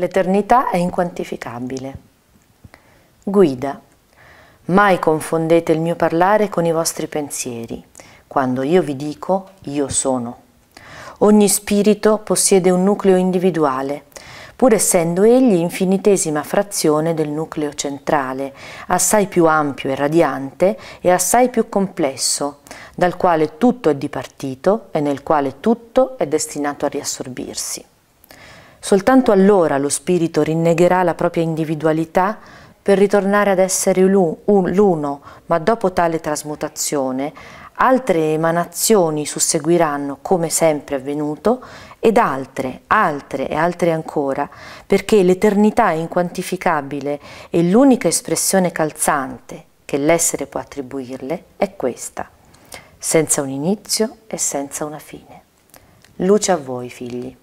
L'eternità è inquantificabile. Guida. Mai confondete il mio parlare con i vostri pensieri, quando io vi dico io sono. Ogni spirito possiede un nucleo individuale, pur essendo egli infinitesima frazione del nucleo centrale, assai più ampio e radiante e assai più complesso, dal quale tutto è dipartito e nel quale tutto è destinato a riassorbirsi. Soltanto allora lo spirito rinnegherà la propria individualità per ritornare ad essere l'uno, ma dopo tale trasmutazione altre emanazioni susseguiranno, come sempre avvenuto, ed altre, altre e altre ancora, perché l'eternità è inquantificabile e l'unica espressione calzante che l'essere può attribuirle è questa, senza un inizio e senza una fine. Luce a voi, figli.